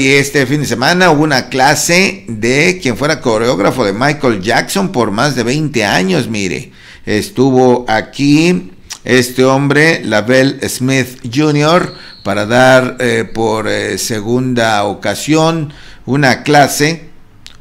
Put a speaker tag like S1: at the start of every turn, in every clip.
S1: Y este fin de semana hubo una clase de quien fuera coreógrafo de Michael Jackson por más de 20 años, mire. Estuvo aquí este hombre, Label Smith Jr., para dar eh, por eh, segunda ocasión una clase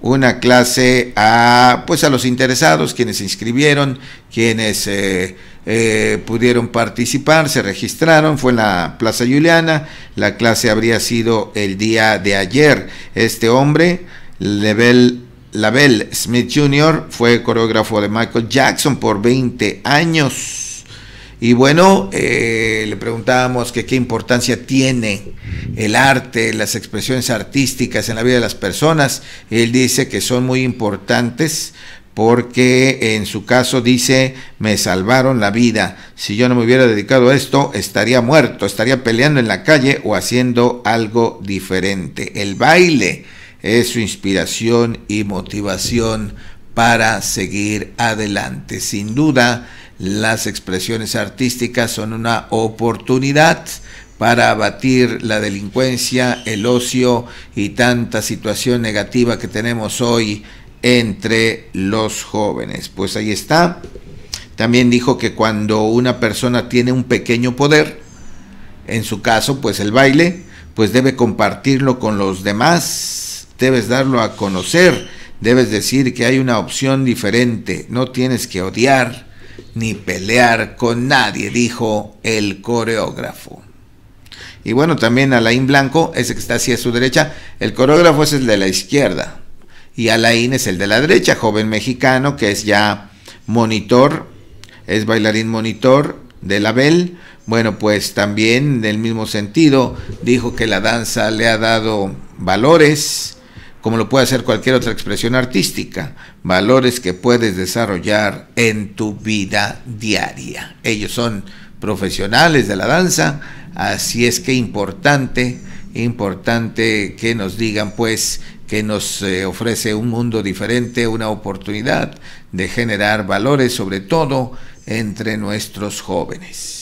S1: una clase a, pues a los interesados, quienes se inscribieron, quienes eh, eh, pudieron participar, se registraron, fue en la Plaza Juliana, la clase habría sido el día de ayer. Este hombre, Level Label Smith Jr. fue coreógrafo de Michael Jackson por 20 años. Y bueno, eh, le preguntábamos que qué importancia tiene el arte, las expresiones artísticas en la vida de las personas. Él dice que son muy importantes porque en su caso dice, me salvaron la vida. Si yo no me hubiera dedicado a esto, estaría muerto, estaría peleando en la calle o haciendo algo diferente. El baile es su inspiración y motivación para seguir adelante. Sin duda, las expresiones artísticas son una oportunidad para abatir la delincuencia, el ocio y tanta situación negativa que tenemos hoy entre los jóvenes. Pues ahí está. También dijo que cuando una persona tiene un pequeño poder, en su caso pues el baile, pues debe compartirlo con los demás, debes darlo a conocer, debes decir que hay una opción diferente, no tienes que odiar ni pelear con nadie, dijo el coreógrafo. Y bueno, también Alain Blanco, ese que está hacia su derecha, el coreógrafo es el de la izquierda. Y Alain es el de la derecha, joven mexicano que es ya monitor, es bailarín monitor de la Bel Bueno, pues también en el mismo sentido dijo que la danza le ha dado valores, como lo puede hacer cualquier otra expresión artística, valores que puedes desarrollar en tu vida diaria. Ellos son profesionales de la danza Así es que importante, importante que nos digan pues que nos eh, ofrece un mundo diferente, una oportunidad de generar valores, sobre todo entre nuestros jóvenes.